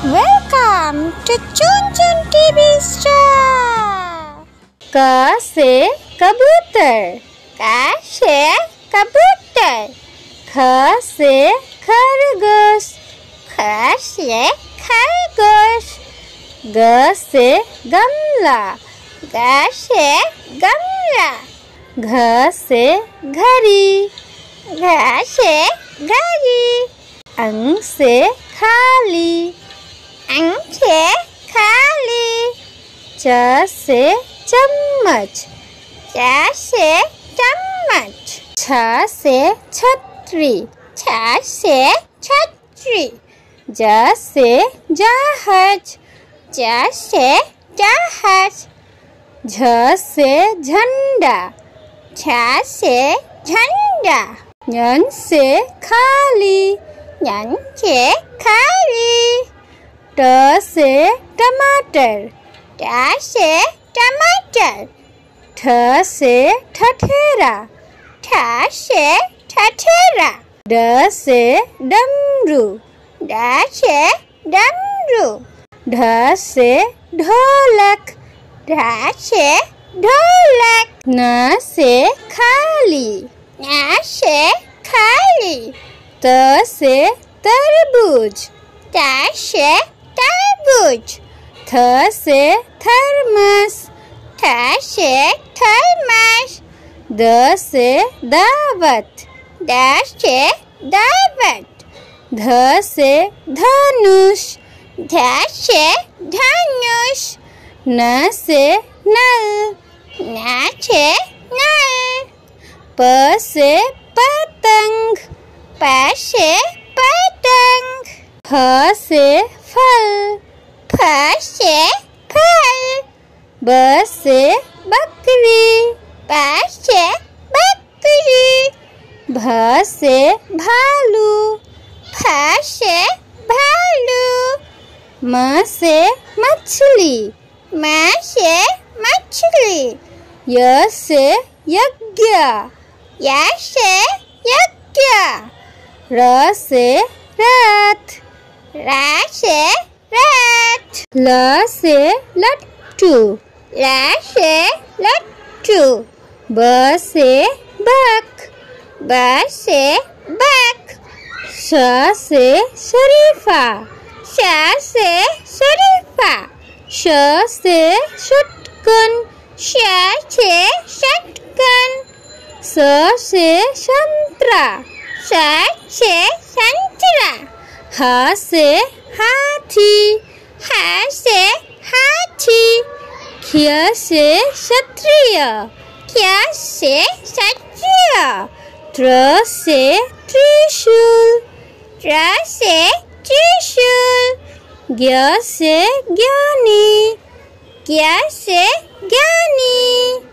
Welcome to Chun Chun TV Show. Ka se kabutar, ka se kabutar, kha se khargosh, kha se khargosh, ga se gamla, ga se gamla, gha se ghari, gha se ghari, ang se khali. आंखें खाली च से चम्मच च से चम्मच छ से छतरी छ से छतरी ज से जहाज ज से जहाज झ से झंडा छ से झंडा ञ से खाली ञ से खाली से टमाटर ट से टमाटर ठ से ठठेरा ठ से ठठेरा ड से डमरू ड से डमरू ढ से ढोलक ढ से ढोलक न से खाली न से खाली त से तरबूज त से तरबूज थ से थर्मस ठ से थर्मस द से दावत डैश से दावत ध से धनुष ध से धनुष न से नल न से नल प से पतंग प से से फल फ से फल ब से बकरी ब से बकरी भ से भालू फ से भालू म से मछली म से मछली य से यज्ञ य से यज्ञ र से रथ rat से rat ल से लट्टू rat से लट्टू ब से बक ब से बक श से शरीफा श से शरीफा श से शटकन श से शटकन स से संतरा श से संतरा ह से हाथी ह से हाथी ख से क्षत्रिय ख से क्षत्रिय त्र से त्रिशूल त्र से त्रिशूल ज्ञ से ज्ञानी ज्ञ से ज्ञानी